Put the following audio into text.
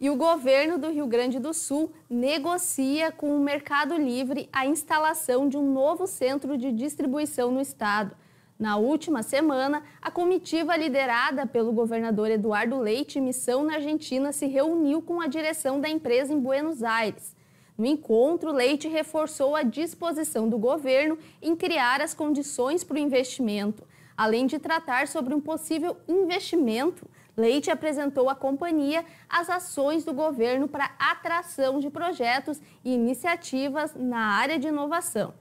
E o governo do Rio Grande do Sul negocia com o Mercado Livre a instalação de um novo centro de distribuição no estado. Na última semana, a comitiva liderada pelo governador Eduardo Leite, missão na Argentina, se reuniu com a direção da empresa em Buenos Aires. No encontro, Leite reforçou a disposição do governo em criar as condições para o investimento, além de tratar sobre um possível investimento Leite apresentou à companhia as ações do governo para atração de projetos e iniciativas na área de inovação.